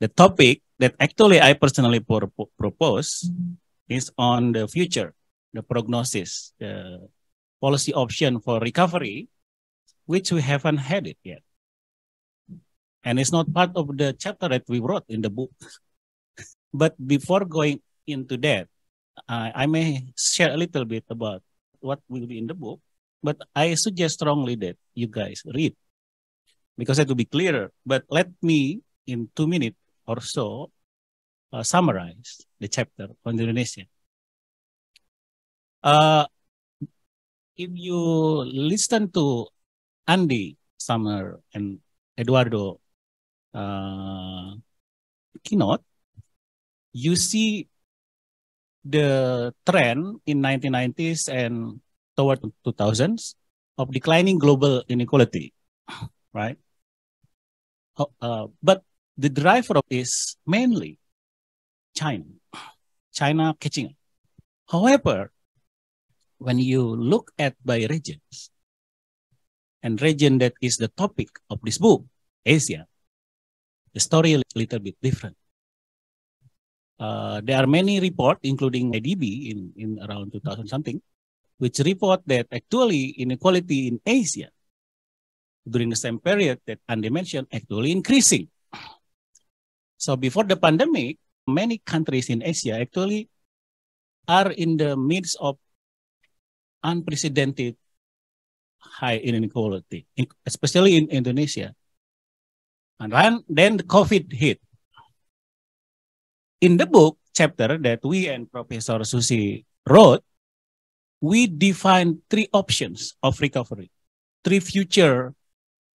the topic that actually I personally pro propose is on the future, the prognosis, the policy option for recovery, which we haven't had it yet. And it's not part of the chapter that we wrote in the book. but before going into that, I may share a little bit about what will be in the book, but I suggest strongly that you guys read because it will be clearer. But let me, in two minutes, or so uh, summarized the chapter on Indonesia. Uh, if you listen to Andy Summer and Eduardo uh, keynote, you see the trend in 1990s and toward 2000s of declining global inequality, right? Oh, uh, but the driver of this mainly China, China catching up. However, when you look at by regions, and region that is the topic of this book, Asia, the story a little bit different. Uh, there are many reports, including IDB in, in around 2000 something, which report that actually inequality in Asia during the same period that Andy mentioned actually increasing. So before the pandemic, many countries in Asia actually are in the midst of unprecedented high inequality, especially in Indonesia. And then, then the COVID hit. In the book chapter that we and Professor Susi wrote, we define three options of recovery, three future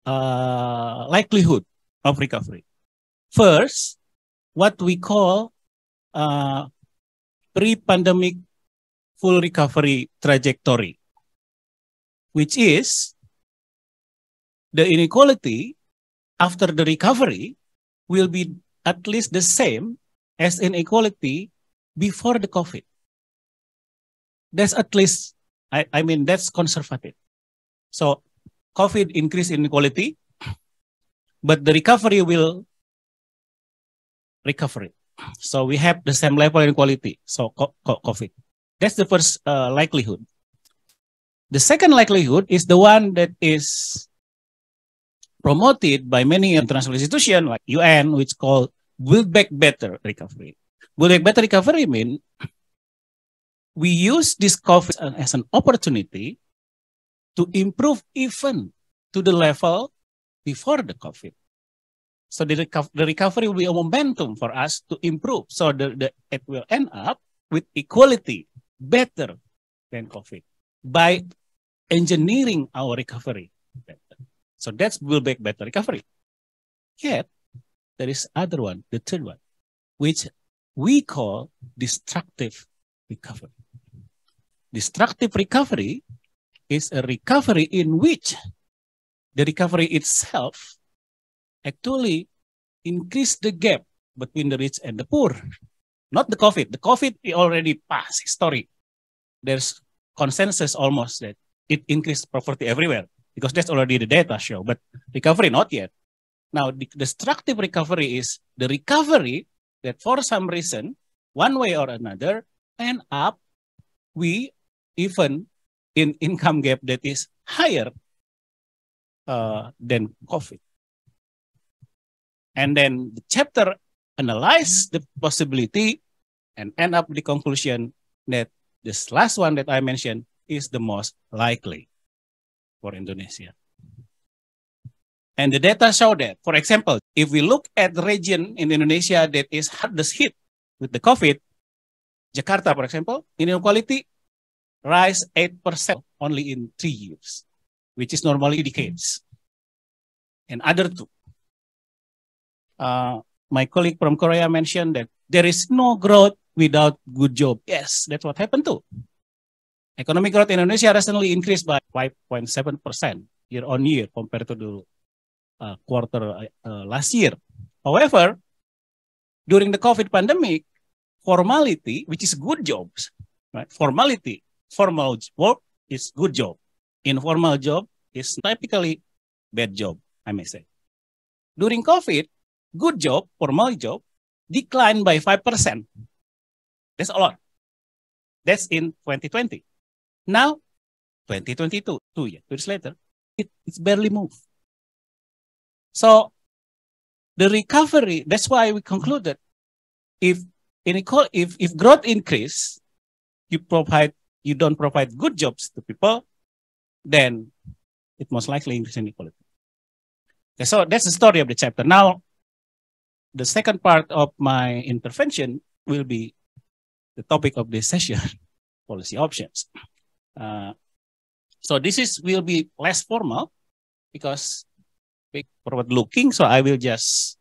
uh, likelihood of recovery. First, what we call uh, pre-pandemic full recovery trajectory, which is the inequality after the recovery will be at least the same as inequality before the COVID. That's at least, I, I mean, that's conservative. So COVID increase inequality, but the recovery will recovery. So we have the same level in quality. So COVID. That's the first uh, likelihood. The second likelihood is the one that is promoted by many international institutions like UN, which called Build Back Better Recovery. Build Back Better Recovery mean we use this COVID as an opportunity to improve even to the level before the COVID. So the, reco the recovery will be a momentum for us to improve. So the, the, it will end up with equality better than COVID by engineering our recovery better. So that will make better recovery. Yet, there is other one, the third one, which we call destructive recovery. Destructive recovery is a recovery in which the recovery itself actually increase the gap between the rich and the poor. Not the COVID. The COVID already passed, history. There's consensus almost that it increased poverty everywhere because that's already the data show, but recovery not yet. Now, the destructive recovery is the recovery that for some reason, one way or another, end up we even in income gap that is higher uh, than COVID. And then the chapter analyze the possibility and end up the conclusion that this last one that I mentioned is the most likely for Indonesia. And the data show that, for example, if we look at the region in Indonesia that is hardest hit with the COVID, Jakarta, for example, inequality rise 8% only in three years, which is normally decades. And other two, uh, my colleague from Korea mentioned that there is no growth without good job. Yes, that's what happened too. Economic growth in Indonesia recently increased by 5.7% year on year compared to the uh, quarter uh, uh, last year. However, during the COVID pandemic, formality, which is good jobs, right? Formality, formal work is good job. Informal job is typically bad job, I may say. During COVID, good job formal my job declined by 5%. That's a lot. That's in 2020. Now, 2022, two years later, it, it's barely moved. So the recovery, that's why we concluded if inequality, if, if growth increase, you provide you don't provide good jobs to people, then it most likely increase inequality. Okay, so that's the story of the chapter. Now the second part of my intervention will be the topic of this session, policy options. Uh, so this is will be less formal because forward looking. So I will just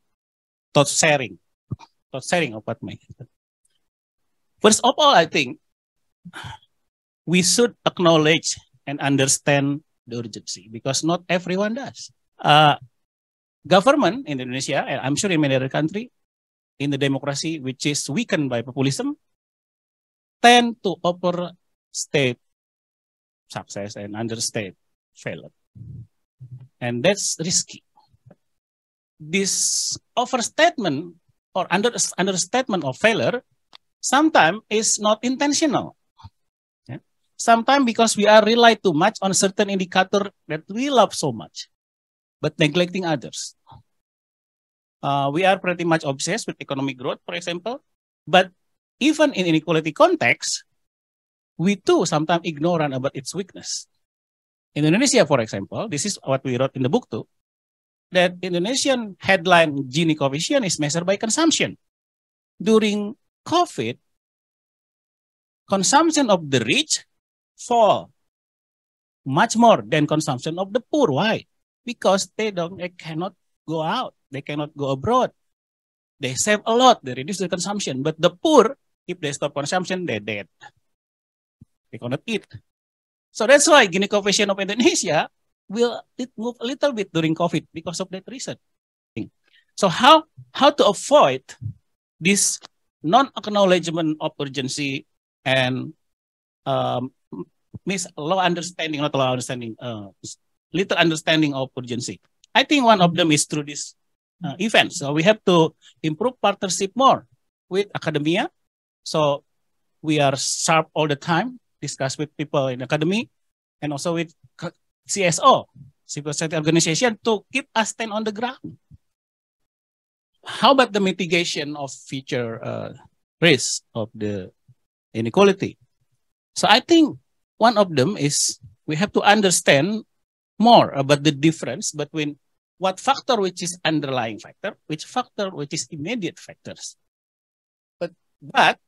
thought sharing, thought sharing of what my First of all, I think we should acknowledge and understand the urgency because not everyone does. Uh, government in Indonesia, and I'm sure in many other countries, in the democracy which is weakened by populism, tend to offer state success and under state failure. And that's risky. This overstatement or under, understatement of failure sometimes is not intentional. Sometimes because we are relied too much on certain indicator that we love so much but neglecting others. Uh, we are pretty much obsessed with economic growth, for example. But even in inequality context, we too sometimes ignorant about its weakness. In Indonesia, for example, this is what we wrote in the book too, that Indonesian headline Gini coefficient is measured by consumption. During COVID, consumption of the rich fall much more than consumption of the poor. Why? because they don't they cannot go out they cannot go abroad they save a lot they reduce the consumption but the poor if they stop consumption they dead they cannot eat so that's why Gini coefficient of Indonesia will it move a little bit during COVID because of that reason so how how to avoid this non-acknowledgement of urgency and um, miss low understanding not low understanding uh, little understanding of urgency. I think one of them is through this uh, event. So we have to improve partnership more with academia. So we are sharp all the time, discuss with people in academy and also with CSO, civil society organization to keep us stand on the ground. How about the mitigation of future uh, risk of the inequality? So I think one of them is we have to understand more about the difference between what factor which is underlying factor, which factor which is immediate factors. But, but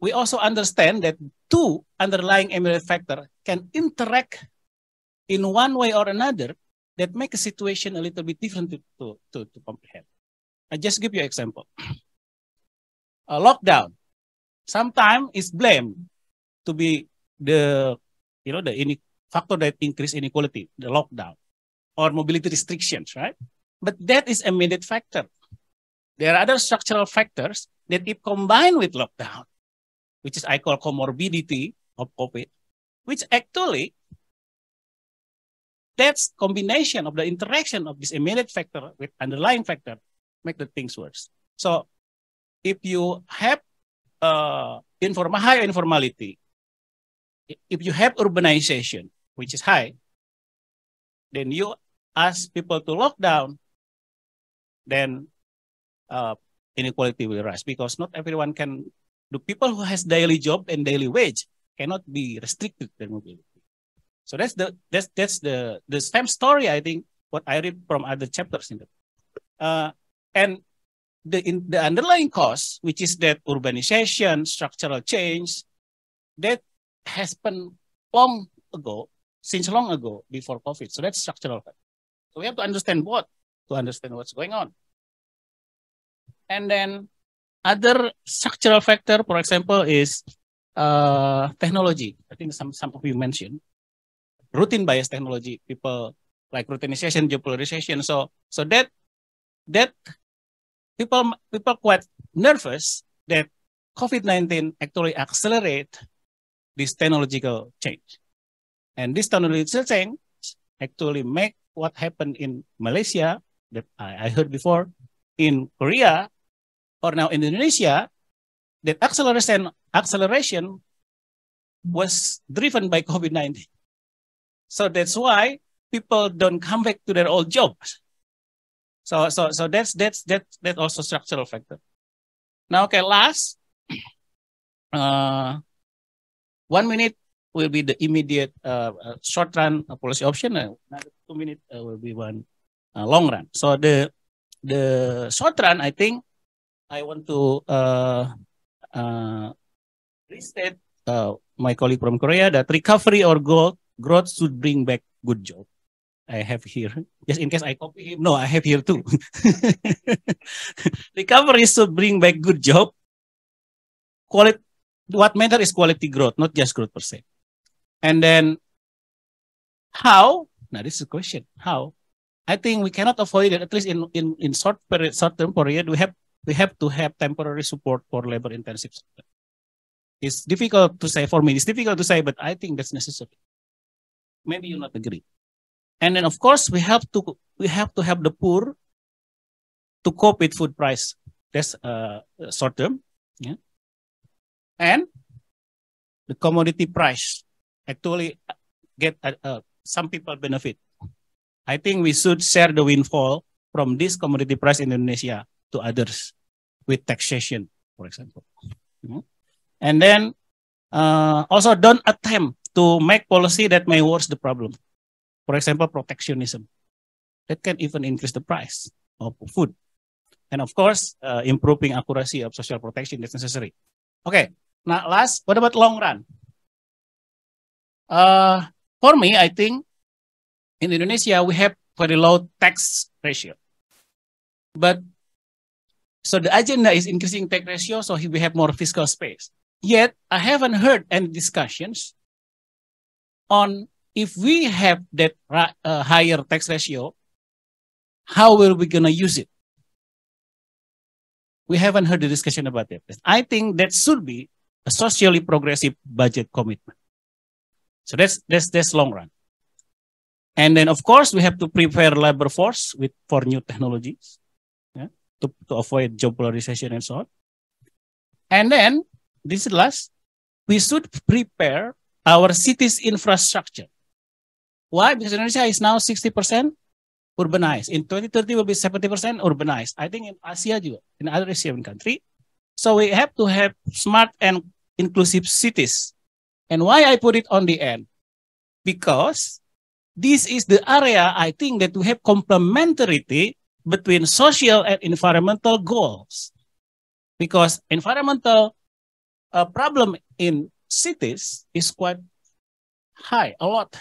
we also understand that two underlying immediate factor can interact in one way or another that make a situation a little bit different to, to, to, to comprehend. I just give you an example. A lockdown. Sometimes is blamed to be the you know the factor that increase inequality, the lockdown or mobility restrictions, right? But that is a immediate factor. There are other structural factors that if combined with lockdown, which is I call comorbidity of COVID, which actually that's combination of the interaction of this immediate factor with underlying factor make the things worse. So if you have uh, inform high informality, if you have urbanization, which is high, then you ask people to lock down, then uh, inequality will rise because not everyone can. The people who has daily job and daily wage cannot be restricted their mobility. So that's the that's that's the the same story I think what I read from other chapters in the uh, and the in the underlying cause which is that urbanization structural change that has happened long ago since long ago before COVID. So that's structural. So we have to understand what to understand what's going on. And then other structural factor, for example, is uh, technology. I think some some of you mentioned routine bias technology. People like routinization, geopolarization. So so that that people people quite nervous that COVID-19 actually accelerate this technological change. And this Tonali Tseng actually make what happened in Malaysia that I, I heard before, in Korea, or now in Indonesia, that acceleration acceleration was driven by COVID-19. So that's why people don't come back to their old jobs. So so so that's that's that that also structural factor. Now okay, last uh, one minute will be the immediate uh, uh short run policy option. another two minutes uh, will be one uh, long run. So the the short run, I think I want to restate my colleague from Korea that recovery or growth, growth should bring back good job. I have here. Just in case I copy him. No, I have here too. recovery should bring back good job. Quality, what matters is quality growth, not just growth percent. And then how? Now this is a question. How? I think we cannot avoid it, at least in, in, in short period, short term period, we have we have to have temporary support for labor intensive sector. It's difficult to say for me, it's difficult to say, but I think that's necessary. Maybe you not agree. And then of course we have to we have to help the poor to cope with food price. That's uh, short term. Yeah. And the commodity price actually get uh, uh, some people benefit. I think we should share the windfall from this commodity price in Indonesia to others with taxation, for example. You hmm? know? And then uh, also don't attempt to make policy that may worsen the problem. For example, protectionism. That can even increase the price of food. And of course, uh, improving accuracy of social protection is necessary. Okay, now last, what about long run? Uh, for me, I think in Indonesia, we have very low tax ratio. But so the agenda is increasing tax ratio, so we have more fiscal space. Yet, I haven't heard any discussions on if we have that uh, higher tax ratio, how are we going to use it? We haven't heard the discussion about that. I think that should be a socially progressive budget commitment. So that's that's that's long run. And then of course we have to prepare labor force with for new technologies yeah, to, to avoid job polarization and so on. And then this is last, we should prepare our cities infrastructure. Why? Because Indonesia is now 60% urbanized. In 2030 will be 70% urbanized. I think in Asia juga, in other Asian country. So we have to have smart and inclusive cities And why I put it on the end? Because this is the area I think that we have complementarity between social and environmental goals. Because environmental uh, problem in cities is quite high, a lot.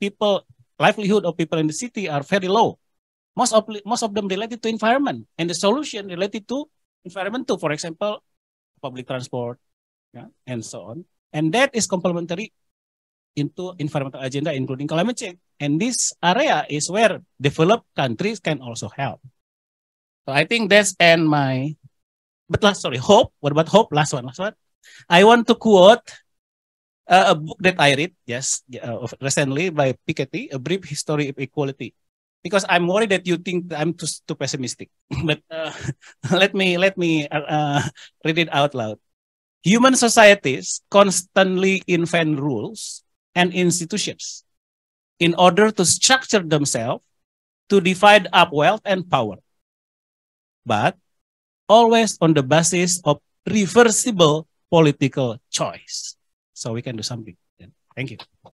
People, livelihood of people in the city are very low. Most of, most of them related to environment and the solution related to environment, to for example, public transport yeah, and so on. And that is complementary into environmental agenda, including climate change. And this area is where developed countries can also help. So I think that's and my, but last, sorry, hope. What about hope? Last one, last one. I want to quote uh, a book that I read, yes, uh, recently by Piketty, A Brief History of Equality. Because I'm worried that you think I'm too, too pessimistic, but uh, let me let me uh, uh, read it out loud. Human societies constantly invent rules and institutions in order to structure themselves to divide up wealth and power, but always on the basis of reversible political choice. So we can do something. Thank you.